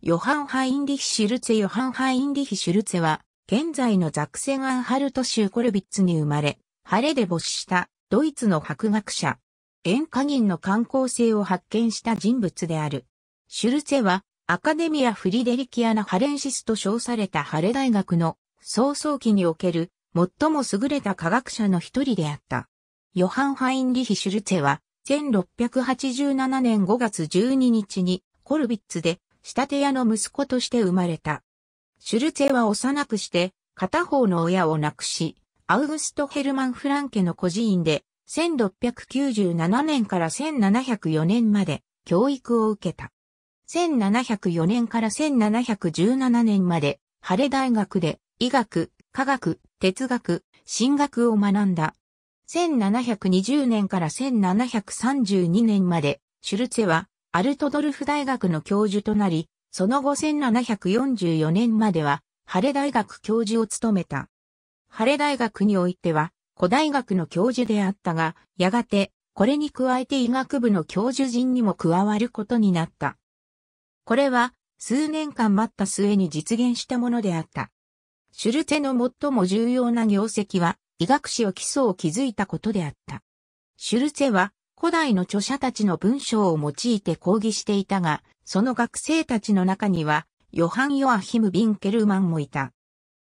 ヨハン・ハインリヒ・シュルツェ・ヨハン・ハインリヒ・シュルツェは、現在のザクセン・アンハルト州コルビッツに生まれ、晴れで没したドイツの博学者。塩化銀の観光性を発見した人物である。シュルツェは、アカデミア・フリデリキアナ・ハレンシスと称されたハレ大学の早々期における最も優れた科学者の一人であった。ヨハン・ハインリヒ・シュルツェは、1687年5月12日にコルビッツで仕立て屋の息子として生まれた。シュルツェは幼くして、片方の親を亡くし、アウグスト・ヘルマン・フランケの孤児院で、1697年から1704年まで教育を受けた。1704年から1717年まで、晴れ大学で医学、科学、哲学、神学を学んだ。1720年から1732年まで、シュルツェはアルトドルフ大学の教授となり、その後1744年までは、ハレ大学教授を務めた。ハレ大学においては、古大学の教授であったが、やがて、これに加えて医学部の教授陣にも加わることになった。これは、数年間待った末に実現したものであった。シュルツェの最も重要な業績は、医学史を基礎を築いたことであった。シュルツェは、古代の著者たちの文章を用いて講義していたが、その学生たちの中には、ヨハン・ヨアヒム・ビンケルマンもいた。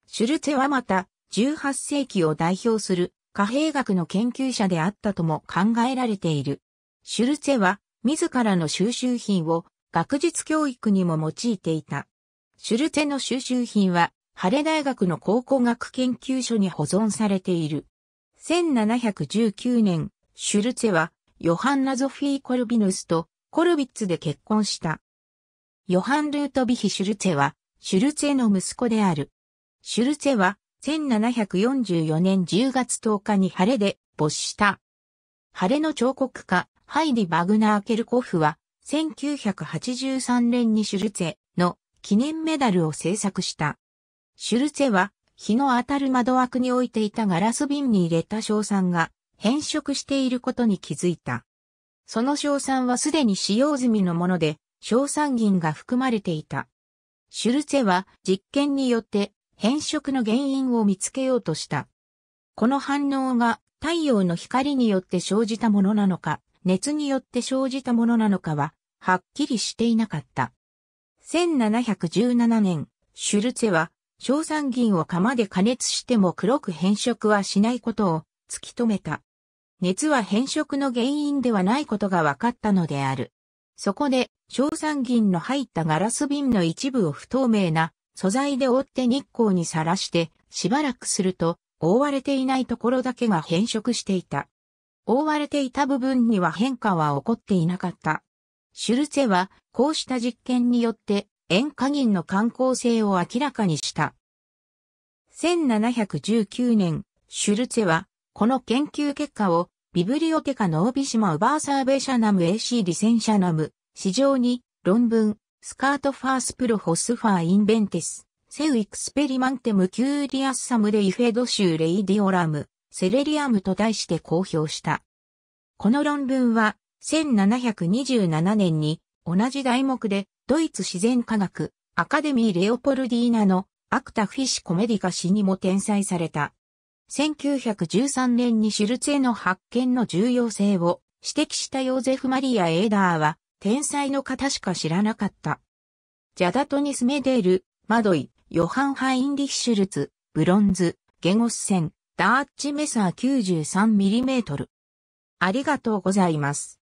シュルツェはまた、18世紀を代表する貨幣学の研究者であったとも考えられている。シュルツェは、自らの収集品を学術教育にも用いていた。シュルツェの収集品は、ハレ大学の考古学研究所に保存されている。1719年、シュルツェはヨハンナ・ゾフィー・コルビヌスとコルビッツで結婚した。ヨハン・ルートビヒ・シュルツェは、シュルツェの息子である。シュルツェは、1744年10月10日に晴れで没した。晴れの彫刻家、ハイディ・バグナー・ケルコフは、1983年にシュルツェの記念メダルを制作した。シュルツェは、日の当たる窓枠に置いていたガラス瓶に入れた賞賛が、変色していることに気づいた。その硝酸はすでに使用済みのもので、硝酸銀が含まれていた。シュルツェは実験によって変色の原因を見つけようとした。この反応が太陽の光によって生じたものなのか、熱によって生じたものなのかは、はっきりしていなかった。1717年、シュルツェは、硝酸銀を釜で加熱しても黒く変色はしないことを突き止めた。熱は変色の原因ではないことが分かったのである。そこで、硝酸銀の入ったガラス瓶の一部を不透明な素材で覆って日光にさらして、しばらくすると、覆われていないところだけが変色していた。覆われていた部分には変化は起こっていなかった。シュルツェは、こうした実験によって、塩化銀の観光性を明らかにした。1719年、シュルツェは、この研究結果を、ビブリオテカノービシマウバーサーベシャナム AC リセンシャナム、市場に、論文、スカートファースプロホスファーインベンティス、セウイクスペリマンテムキューリアスサムレイフェドシューレイディオラム、セレリアムと題して公表した。この論文は、1727年に、同じ題目で、ドイツ自然科学、アカデミーレオポルディーナの、アクタフィッシュコメディカ誌にも転載された。1913年にシュルツェの発見の重要性を指摘したヨーゼフ・マリア・エーダーは、天才の方しか知らなかった。ジャダトニス・メデール、マドイ、ヨハン・ハインリッシュルツ、ブロンズ、ゲゴスン、ダーッチ・メサー 93mm。ありがとうございます。